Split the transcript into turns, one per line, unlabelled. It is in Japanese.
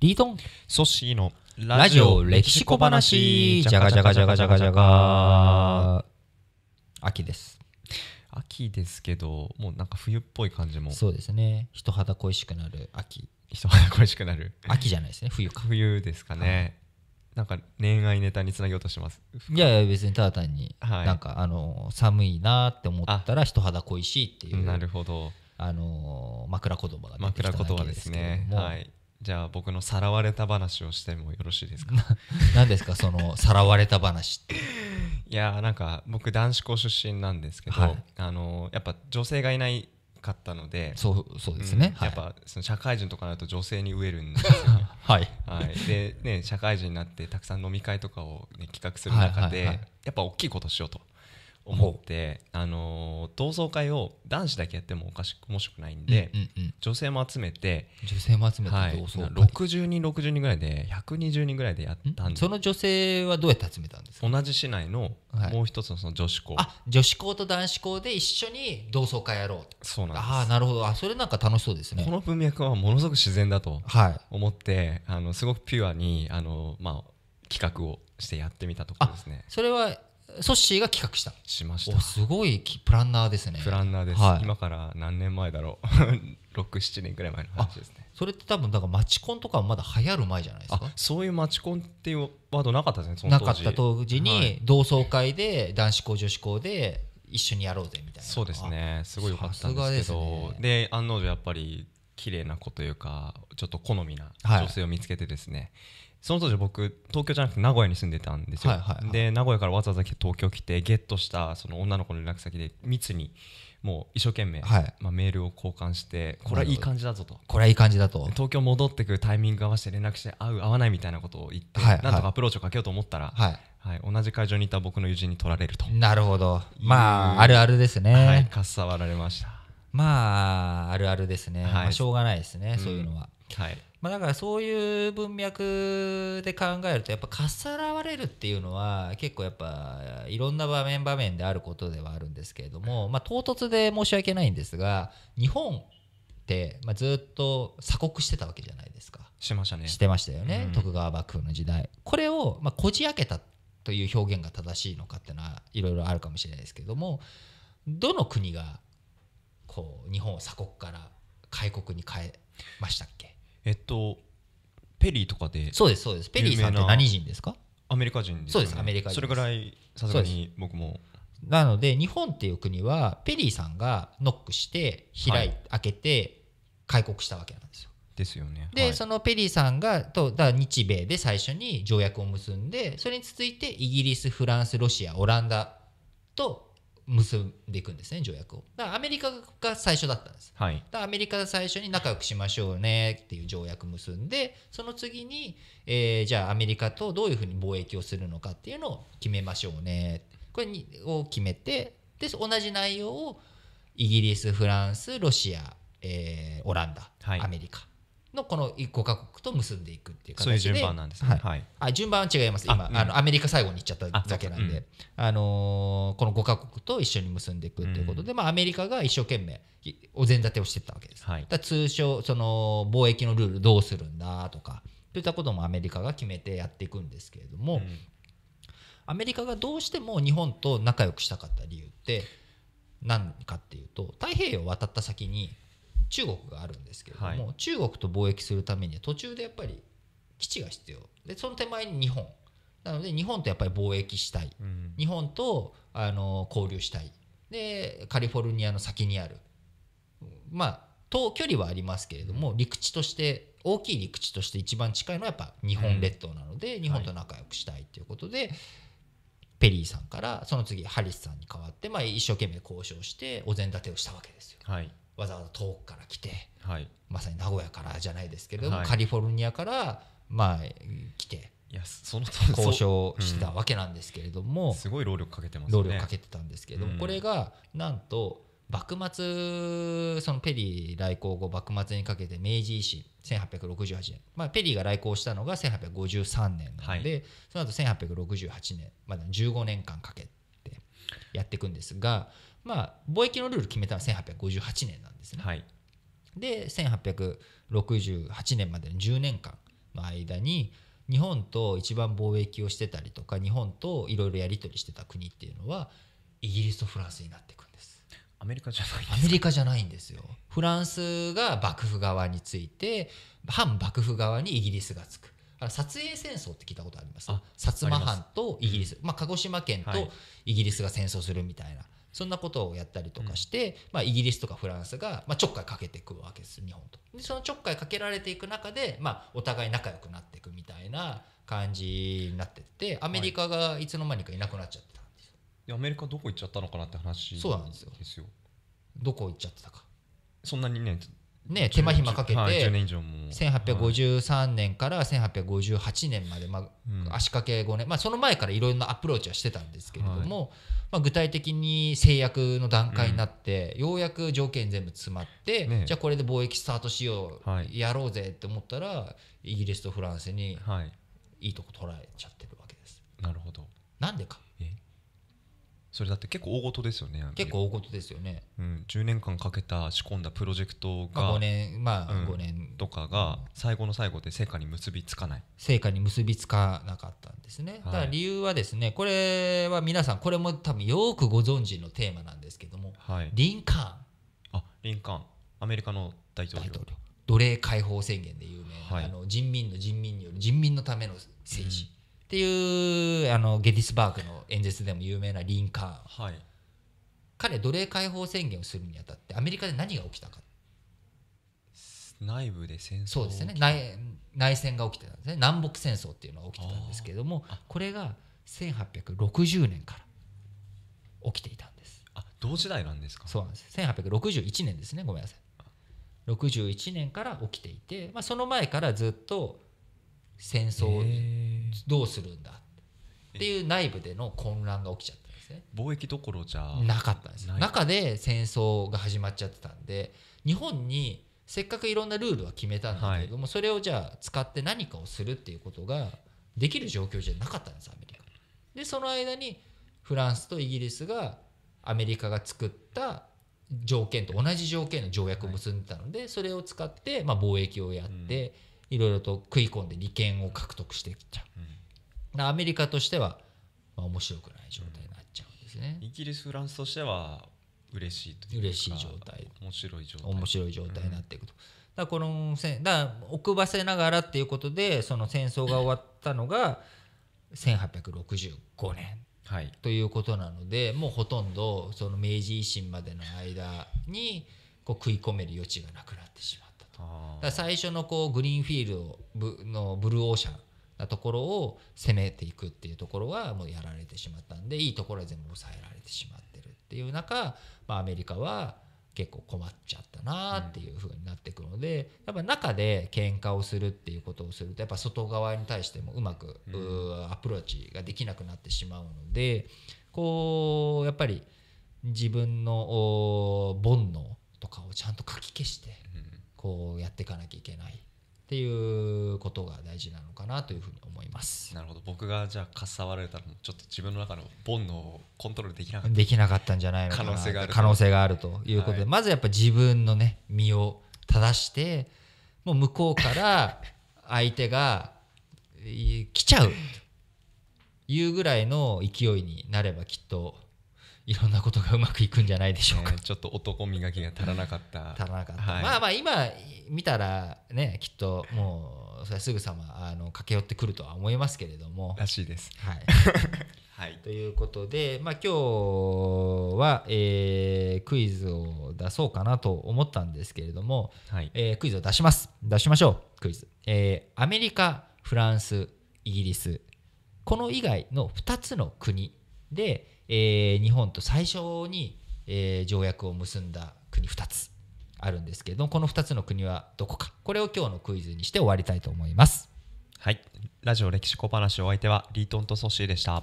リートンソッシーのラジオ歴史小話じゃがじゃがじゃがじゃがじゃが秋です秋ですけどもうなんか冬っぽい感じもそうですね人肌恋しくなる秋人肌恋しくなる秋じゃないですね冬か冬ですかね、なんか恋愛
ネタにつなげようとしてますいやいや別にただ単に、なんかあの寒いなって思ったら人肌恋しいっていうなるほどあの枕言葉が出てきただけですけども、ね、は
いじゃあ僕のさらわれた話をしてもよろしいですか
何ですか そのさらわれた話って
いやなんか僕男子校出身なんですけど、はい、あのやっぱ女性がいないかったのでそうそうですね、うん、やっぱ、その社会人とかになると女性に飢えるんですよ、ね、はい、はい、でね社会人になってたくさん飲み会とかを、ね、企画する中で、やっぱ大きいことしようと思って、あの同窓会を男子だけやってもおかしく面白くないんで、女性も集めて女
性も集めて同窓会、はい、
60人60人ぐらいで120人ぐらいでやったんでその女性
はどうやって集めたんですか同じ市内のもう一つのその女子校、はい、あ女子校と男子校で一緒に同窓会やろうそうなんですああなるほどあそれなんか楽しそうですねこの文脈はものすごく
自然だと思って、はい、あのすごくピュアにあの、まあ、企画をしてやってみたところですね
それはソッシーが企画したしましたすごいプラン
ナーですねプランナーです、はい、今から何年前だろう67 年ぐらい前の話ですね
それって多分だからマチコンとかまだ流行る前じゃないですかそういうマチコンっていうワードなかったですねなかった当時に同窓会で男子校女子校で一緒にやろうぜみたいなそうですねすごいよかったんですけどで、
ねで、案の定やっぱり綺麗な子というかちょっと好みな女性を見つけてですね、はいその当時僕東京じゃなくて名古屋に住んでたんですよ、はいはいはい、で名古屋からわざわざ東京来てゲットしたその女の子の連絡先で密にもう一生懸命、はい、まあ、メールを交換してこれはいい感じだぞとこれはいい感じだと東京戻ってくるタイミング合わせて連絡して合う合わないみたいなことを言って、はいはい、なんとかアプローチをかけようと思ったら、はいはい、同じ会場にいた僕の友人に取られるとなるほどまああるあるですねはい
かっさわられましたまああるあるですね、はいまあ、しょうがないですね、うん、そういうのは、はいまあ、だからそういう文脈で考えるとやっぱかっさらわれるっていうのは結構やっぱいろんな場面場面であることではあるんですけれども、まあ、唐突で申し訳ないんですが日本っまあ、ずっと鎖国してたわけじゃないですか。しましたね。してましたよね、うん、徳川幕府の時代。これを、まあ、こじ開けたという表現が正しいのかっていうのはいろいろあるかもしれないですけどもどの国がこう日本を鎖国から開国に変えましたっけ
えっとペリーとかでそうですそうですペリーさんって何人ですかアメリカ人です、ね、そうですアメリカ人それぐらいさすがに僕も
なので日本っていう国はペリーさんがノックして開い、はい、開けて開国したわけなんですよですよね。で、はい、そのペリーさんがとだ日米で最初に条約を結んでそれに続いてイギリスフランスロシアオランダと結んでいくんですね条約をだからアメリカが最初だったんです、はい、だアメリカが最初に仲良くしましょうねっていう条約結んでその次に、えー、じゃあアメリカとどういうふうに貿易をするのかっていうのを決めましょうねこれにを決めてで同じ内容をイギリスフランスロシア、えー、オランダ、はい、アメリカのこの1個各国と結んでいくっていう形でそういう順番なんですね、はい、あ順番は違います今あ、のアメリカ最後に行っちゃっただけなんであ、のこの5か国と一緒に結んでいくっていうことで、まあ、アメリカが一生懸命お膳立てをしてたわけです、はい、だ通称その貿易のルールどうするんだとかといったこともアメリカが決めてやっていくんですけれども、アメリカがどうしても日本と仲良くしたかった理由って何かっていうと太平洋を渡った先に中国があるんですけれども、はい、中国と貿易するためには途中でやっぱり基地が必要でその手前に日本なので日本とやっぱり貿易したい、うん、日本とあの交流したいでカリフォルニアの先にあるまあ距離はありますけれども、うん、陸地として大きい陸地として一番近いのはやっぱ日本列島なので、うん、日本と仲良くしたいということで、はい、ペリーさんからその次ハリスさんに代わって、まあ、一生懸命交渉してお膳立てをしたわけですよ。はい、わざわざ遠くから来て、はい、まさに名古屋からじゃないですけれども、はい、カリフォルニアから、まあ、来ていやその交渉してたわけなんですけれども、うん、すごい労力かけてます、ね、労力かけてたんですけれども、うん、これがなんと幕末そのペリー来航後幕末にかけて明治維新1868年、まあ、ペリーが来航したのが1853年なので、はい、その後1868年まだ15年間かけて。やっていくんですが、まあ、貿易のルール決めたのは1858年なんですね。はい、で1868年までの10年間の間に日本と一番貿易をしてたりとか日本といろいろやり取りしてた国っていうのはイギリスとフランスになっていくんです。アメリカじゃないアメリカじゃないんですよ。フランスが幕府側について反幕府側にイギリスがつく。撮影戦争って聞いたことあります薩摩藩とイギリス、まあ、鹿児島県とイギリスが戦争するみたいな、そんなことをやったりとかして、まあ、イギリスとかフランスが、まあ、ちょっかいかけていくわけです日本とでそのちょっかいかけられていく中で、まあ、お互い仲良くなっていくみたいな感じになっててアメリカがいつの間にかいなくなっちゃってたんですよ、アメリカどこ行っちゃったのかなって話そうなんですよどこ行っちゃってたかそんなにねね、手間暇かけて、
1853
年から1858年まで、まあ、足掛け5年、まあ、その前からいろいろなアプローチはしてたんですけれども、はい、まあ、具体的に制約の段階になって、うん、ようやく条件全部詰まって、ね、じゃあこれで貿易スタートしよう、はい、やろうぜって思ったらイギリスとフランスにいいとこ捉えちゃってるわけです。なるほどなんでか
それだって結構大事ですよね結構大事ですよね、うん、10年間かけた仕込んだプロジェクトが5年まあ五年、とかが最後の最後で成果に結びつかない
成果に結びつかなかったんですね、だから理由はですねこれは皆さんこれも多分よくご存知のテーマなんですけども、はい、リンカーンあリンカーンアメリカの大統領奴隷解放宣言で有名な、はい、あの人民の人民による人民のための政治、っていうあのゲティスバーグの演説でも有名なリンカーン、はい、彼奴隷解放宣言をするにあたってアメリカで何が起きたか内部で戦争そうですね内内戦が起きてたんですね南北戦争っていうのが起きてたんですけれどもこれが1860年から起きていたんですあ同時代なんですかそうなんです1861年ですねごめんなさい61年から起きていて、まあ、その前からずっと戦争どうするんだっていう内部での混乱が起きちゃったんですね貿易どころじゃなかったんです中で戦争が始まっちゃってたんで日本にせっかくいろんなルールは決めたんだけれども、はい、それをじゃあ使って何かをするっていうことができる状況じゃなかったんですアメリカでその間にフランスとイギリスがアメリカが作った条件と同じ条件の条約を結んでたので、それを使って、まあ、貿易をやって、いろいろと食い込んで利権を獲得してきちゃう、ん、アメリカとしては、まあ、面白くない状態になっちゃうんで
すね、うん、イギリスフランスとしては嬉
しいという嬉しい状態面白い状態面白い状態になっていくと、うん、だこの戦だから奥ばせながらっていうことでその戦争が終わったのが1865年はい、ということなのでもうほとんどその明治維新までの間にこう食い込める余地がなくなってしまう。だ最初のこうグリーンフィールドのブルーオーシャンなところを攻めていくっていうところはもうやられてしまったんでいいところは全部抑えられてしまってるっていう中、まあ、アメリカは結構困っちゃったなっていう風になってくるので、やっぱ中で喧嘩をするっていうことをするとやっぱ外側に対してもうまく、アプローチができなくなってしまうのでこうやっぱり自分の煩悩とかをちゃんとかき消してっていうことが大事なのかなというふうに思いますなるほど僕がじゃあかさわ
られたらちょっと自分の中の煩悩をコントロールできなかったできなかったんじゃないのかな可能性がある可能性があるということで、はい、
まずやっぱ自分のね身を正してもう向こうから 相手が来ちゃうというぐらいの勢いになればきっといろんなことがうまくいくんじゃないでしょうか、ね、ちょっと男磨きが足らなかった足らなかった、はい、まあまあ今見たらねきっともうそれすぐさまあの駆け寄ってくるとは思いますけれどもらしいですはい、はい、ということで、まあ、今日は、えー、クイズを出そうかなと思ったんですけれども、はいえー、クイズを出します出しましょうクイズ、えー、アメリカフランスイギリスこの以外の2つの国で、えー、日本と最初に、えー、条約を結んだ国2つあるんですけれどもこの2つの国はどこかこれを今日のクイズにして終わりたいと思います
はいラジオ歴史小話お相手はリートンとソッシーでした